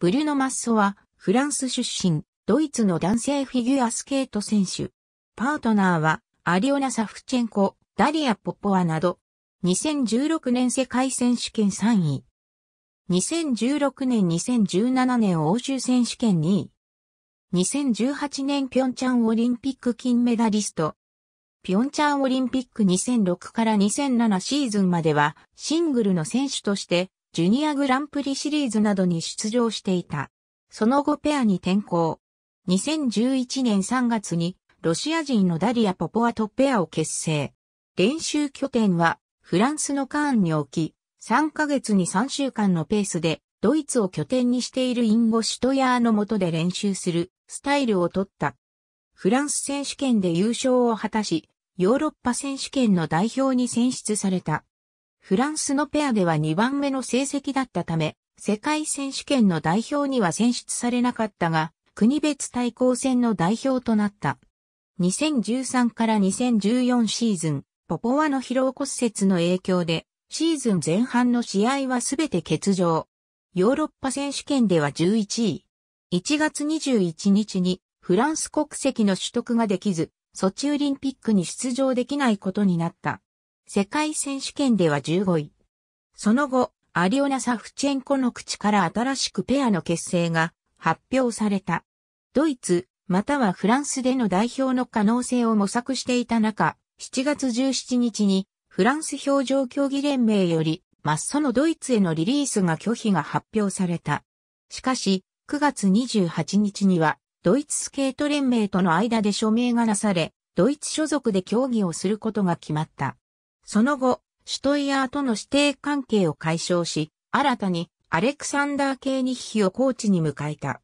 ブリュノ・マッソは、フランス出身、ドイツの男性フィギュアスケート選手。パートナーは、アリオナ・サフチェンコ、ダリア・ポポアなど、2016年世界選手権3位。2016年2017年欧州選手権2位。2018年ピョンチャンオリンピック金メダリスト。ピョンチャンオリンピック2006から2007シーズンまではシングルの選手としてジュニアグランプリシリーズなどに出場していた。その後ペアに転向。2011年3月にロシア人のダリア・ポポワとペアを結成。練習拠点はフランスのカーンに置き、3ヶ月に3週間のペースでドイツを拠点にしているインゴ・シュトヤーの下で練習するスタイルをとった。フランス選手権で優勝を果たし、ヨーロッパ選手権の代表に選出された。フランスのペアでは2番目の成績だったため、世界選手権の代表には選出されなかったが、国別対抗戦の代表となった。2013から2014シーズン、ポポワの疲労骨折の影響で、シーズン前半の試合はすべて欠場。ヨーロッパ選手権では11位。1月21日にフランス国籍の取得ができず、ソチオリンピックに出場できないことになった。世界選手権では15位。その後、アリオナ・サフチェンコの口から新しくペアの結成が発表された。ドイツ、またはフランスでの代表の可能性を模索していた中、7月17日にフランス表情競技連盟よりマッソのドイツへのリリースが拒否が発表された。しかし、9月28日には、ドイツスケート連盟との間で署名がなされ、ドイツ所属で競技をすることが決まった。その後、シュトイヤーとの指定関係を解消し、新たにアレクサンダー・系日比をコーチに迎えた。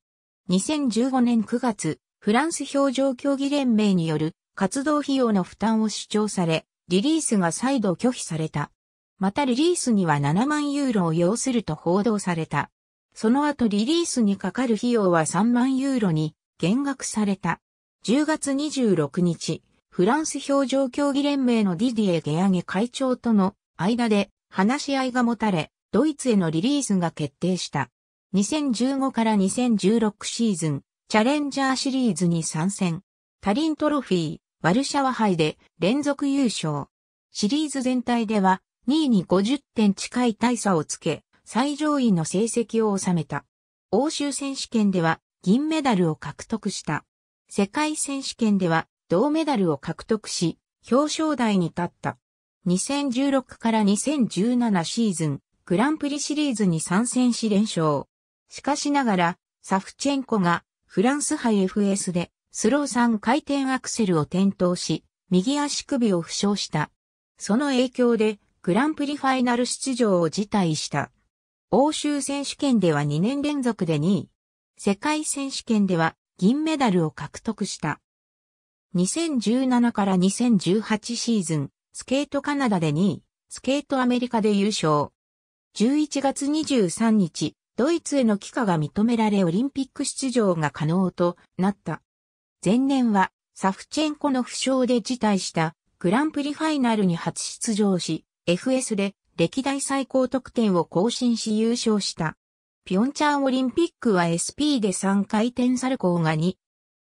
2015年9月、フランス表情競技連盟による活動費用の負担を主張され、リリースが再度拒否された。またリリースには7万ユーロを要すると報道された。その後リリースにかかる費用は3万ユーロに減額された。10月26日、フランス表情競技連盟のディディエ・ゲアゲ会長との間で話し合いが持たれ、ドイツへのリリースが決定した。2015から2016シーズン、チャレンジャーシリーズに参戦。タリントロフィー、ワルシャワ杯で連続優勝。シリーズ全体では2位に50点近い大差をつけ、最上位の成績を収めた。欧州選手権では銀メダルを獲得した。世界選手権では銅メダルを獲得し、表彰台に立った。2016から2017シーズン、グランプリシリーズに参戦し連勝。しかしながら、サフチェンコがフランス杯 FS でスロー3回転アクセルを転倒し、右足首を負傷した。その影響でグランプリファイナル出場を辞退した。欧州選手権では2年連続で2位。世界選手権では銀メダルを獲得した。2017から2018シーズン、スケートカナダで2位、スケートアメリカで優勝。11月23日、ドイツへの帰化が認められオリンピック出場が可能となった。前年は、サフチェンコの負傷で辞退したグランプリファイナルに初出場し、FS で歴代最高得点を更新し優勝した。ピョンチャンオリンピックは SP で3回転サルコーが2。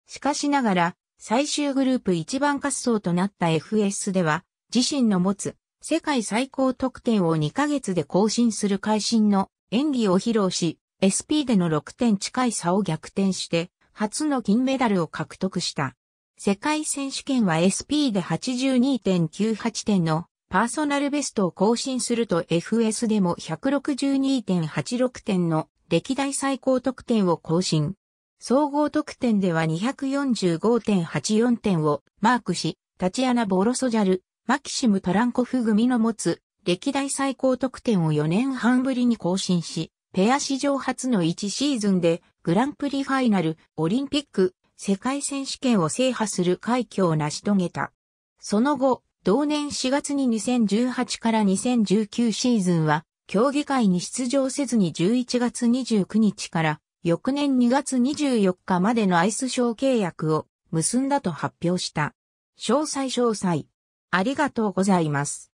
しかしながら、最終グループ1番滑走となった FS では、自身の持つ世界最高得点を2ヶ月で更新する会心の演技を披露し、SP での6点近い差を逆転して、初の金メダルを獲得した。世界選手権は SP で82.98点のパーソナルベストを更新すると FS でも162.86点の歴代最高得点を更新。総合得点では245.84点をマークし、タチアナ・ボロソジャル、マキシム・トランコフ組の持つ歴代最高得点を4年半ぶりに更新し、ペア史上初の1シーズンでグランプリファイナル、オリンピック、世界選手権を制覇する快挙を成し遂げた。その後、同年4月に2018から2019シーズンは、競技会に出場せずに11月29日から翌年2月24日までのアイスショー契約を結んだと発表した。詳細詳細。ありがとうございます。